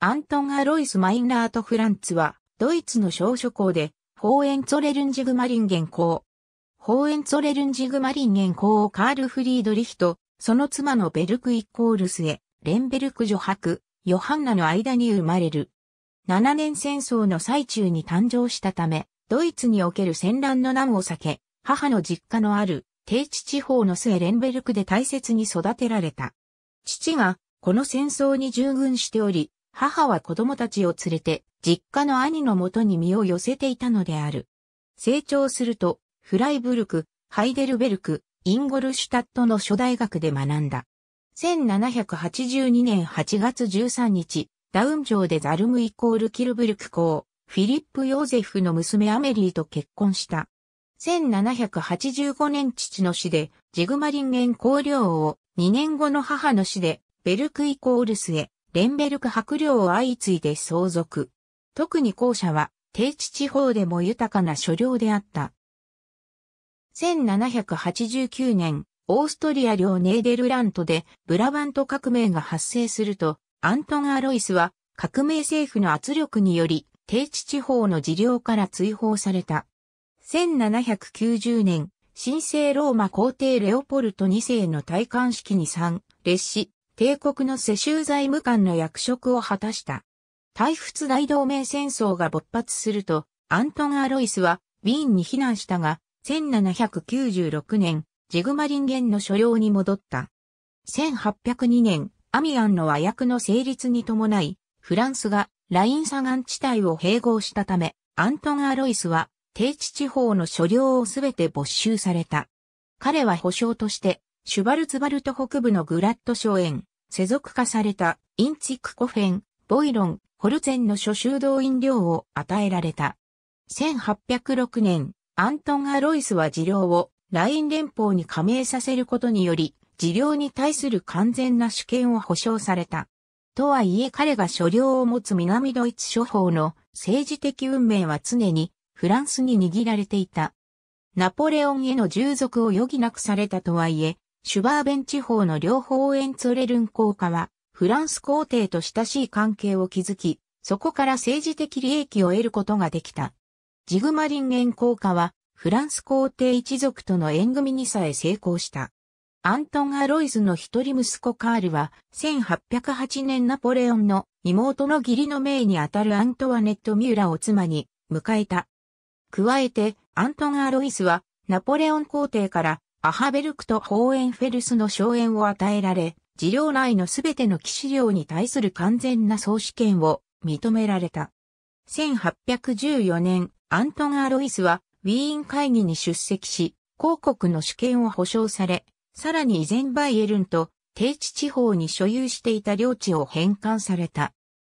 アントン・アロイス・マインラート・フランツは、ドイツの小諸校で、ホーエンツォレルンジグマリンゲン校。ホーエンツォレルンジグマリンゲン校をカール・フリードリヒと、その妻のベルク・イッコールスへ、レンベルク女伯、ヨハンナの間に生まれる。7年戦争の最中に誕生したため、ドイツにおける戦乱の難を避け、母の実家のある、低地地方の末レンベルクで大切に育てられた。父が、この戦争に従軍しており、母は子供たちを連れて、実家の兄のもとに身を寄せていたのである。成長すると、フライブルク、ハイデルベルク、インゴルシュタットの諸大学で学んだ。1782年8月13日、ダウン城でザルムイコールキルブルク校、フィリップ・ヨーゼフの娘アメリーと結婚した。1785年父の死で、ジグマリンゲン公領を2年後の母の死で、ベルクイコールスへ、レンベルク伯領を相次いで相続。特に後者は、低地地方でも豊かな所領であった。1789年、オーストリア領ネーデルラントでブラバント革命が発生すると、アントン・アロイスは革命政府の圧力により、低地地方の治療から追放された。1790年、神聖ローマ皇帝レオポルト2世の戴冠式に参列し、帝国の世襲財務官の役職を果たした。大仏大同盟戦争が勃発すると、アントン・アロイスはウィーンに避難したが、1796年、ジグマリンゲンの所領に戻った。1802年、アミアンの和訳の成立に伴い、フランスがラインガン地帯を併合したため、アントン・アロイスは、低地地方の所領をすべて没収された。彼は保証として、シュバルツバルト北部のグラット荘園、世俗化されたインチクコフェン、ボイロン、ホルゼンの諸修道飲料を与えられた。1806年、アントン・アロイスは治療をライン連邦に加盟させることにより、治療に対する完全な主権を保障された。とはいえ彼が所領を持つ南ドイツ諸法の政治的運命は常にフランスに握られていた。ナポレオンへの従属を余儀なくされたとはいえ、シュバーベン地方の両方エンツォレルン効家は、フランス皇帝と親しい関係を築き、そこから政治的利益を得ることができた。ジグマリンン効家は、フランス皇帝一族との縁組にさえ成功した。アントン・アロイズの一人息子カールは、1808年ナポレオンの妹の義理の命にあたるアントワネット・ミューラを妻に迎えた。加えて、アントン・アロイズは、ナポレオン皇帝からアハベルクとホーエンフェルスの荘園を与えられ、事業内のすべての騎士領に対する完全な総主権を認められた。1814年、アントン・アロイスはウィーン会議に出席し、広告の主権を保障され、さらに依然バイエルンと低地地方に所有していた領地を返還された。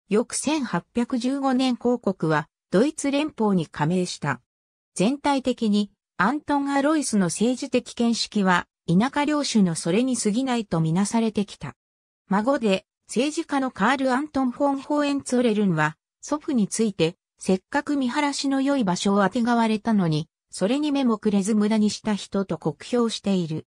翌1815年広告はドイツ連邦に加盟した。全体的にアントン・アロイスの政治的見識は、田舎領主のそれに過ぎないとみなされてきた。孫で、政治家のカール・アントン・フォン・ホーエンツォレルンは、祖父について、せっかく見晴らしの良い場所をあてがわれたのに、それに目もくれず無駄にした人と酷評している。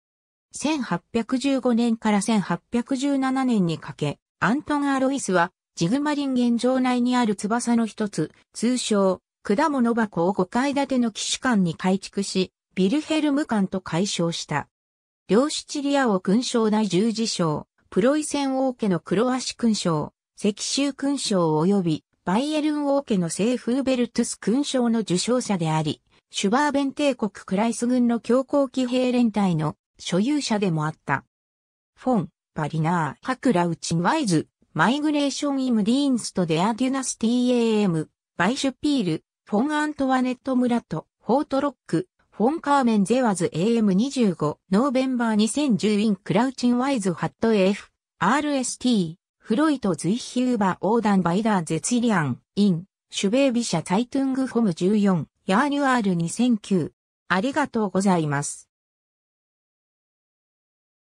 1815年から1817年にかけ、アントン・アロイスは、ジグマリン現場内にある翼の一つ、通称、果物箱を5階建ての騎手館に改築し、ビルヘルム館と解消した。両シチリア王勲章第十字章、プロイセン王家の黒足勲章、石州勲章及びバイエルン王家のーフーベルトゥス勲章の受章者であり、シュバーベン帝国クライス軍の強行騎兵連隊の所有者でもあった。フォン、バリナー、ハクラウチンワイズ、マイグレーションイムディーンストデアデュナスー・エム、バイシュピール、フォン・アントワネット村と、フォートロック、フォン・カーメン・ゼワズ AM25、ノーベンバー2010イン・クラウチン・ワイズ・ハット AF、RST、フロイト・ズイヒューバー・オーダン・バイダー・ゼツィリアン、イン、シュベービシャ・ツイトゥング・フォム14、ヤーニュアール2009。ありがとうございます。